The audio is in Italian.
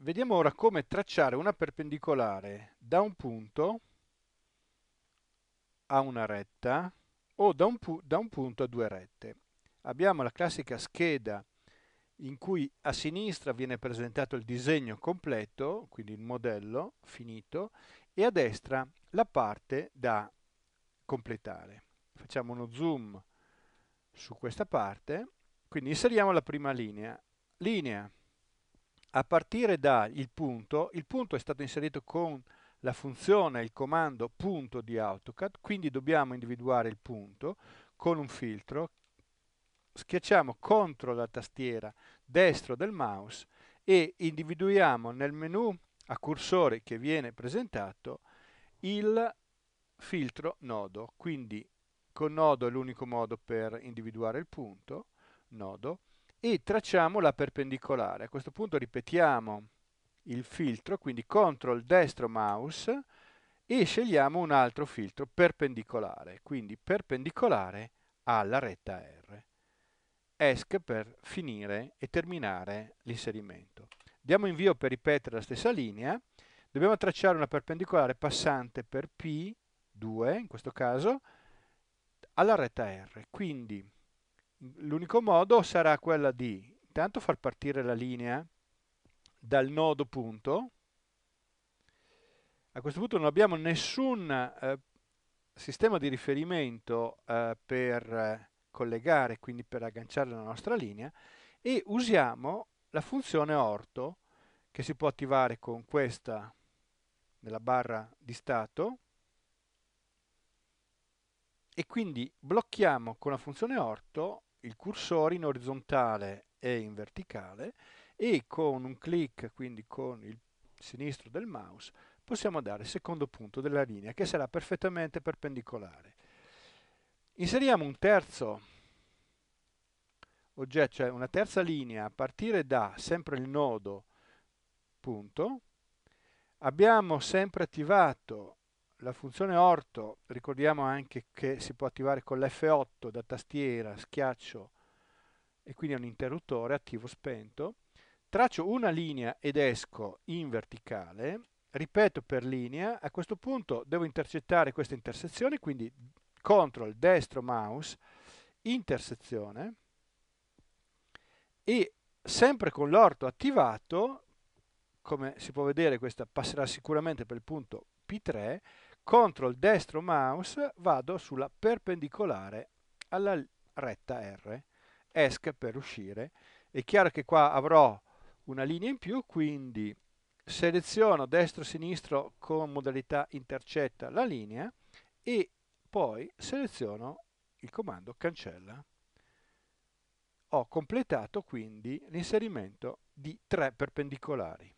Vediamo ora come tracciare una perpendicolare da un punto a una retta o da un, da un, punto a due rette. Abbiamo la classica scheda in cui a sinistra viene presentato il disegno completo, quindi il modello finito, e a destra la parte da completare. Facciamo uno zoom su questa parte, quindi inseriamo la prima linea. Linea a partire dal punto, il punto è stato inserito con la funzione, il comando punto di AutoCAD, quindi dobbiamo individuare il punto con un filtro, schiacciamo contro la tastiera destro del mouse e individuiamo nel menu a cursore che viene presentato il filtro nodo, quindi con nodo è l'unico modo per individuare il punto, nodo, e tracciamo la perpendicolare. A questo punto ripetiamo il filtro, quindi CTRL destro mouse e scegliamo un altro filtro perpendicolare, quindi perpendicolare alla retta R. ESC per finire e terminare l'inserimento. Diamo invio per ripetere la stessa linea, dobbiamo tracciare una perpendicolare passante per P2, in questo caso, alla retta R, quindi L'unico modo sarà quella di intanto far partire la linea dal nodo punto. A questo punto non abbiamo nessun eh, sistema di riferimento eh, per eh, collegare, quindi per agganciare la nostra linea, e usiamo la funzione orto che si può attivare con questa nella barra di stato e quindi blocchiamo con la funzione orto il cursore in orizzontale e in verticale e con un clic, quindi con il sinistro del mouse, possiamo dare il secondo punto della linea che sarà perfettamente perpendicolare. Inseriamo un terzo oggetto, cioè una terza linea a partire da sempre il nodo punto. Abbiamo sempre attivato la funzione orto, ricordiamo anche che si può attivare con l'F8 da tastiera, schiaccio e quindi è un interruttore attivo spento. Traccio una linea ed esco in verticale, ripeto per linea, a questo punto devo intercettare questa intersezione, quindi CTRL destro mouse, intersezione e sempre con l'orto attivato, come si può vedere questa passerà sicuramente per il punto P3, CTRL destro mouse vado sulla perpendicolare alla retta R, ESC per uscire. È chiaro che qua avrò una linea in più, quindi seleziono destro-sinistro con modalità intercetta la linea e poi seleziono il comando cancella. Ho completato quindi l'inserimento di tre perpendicolari.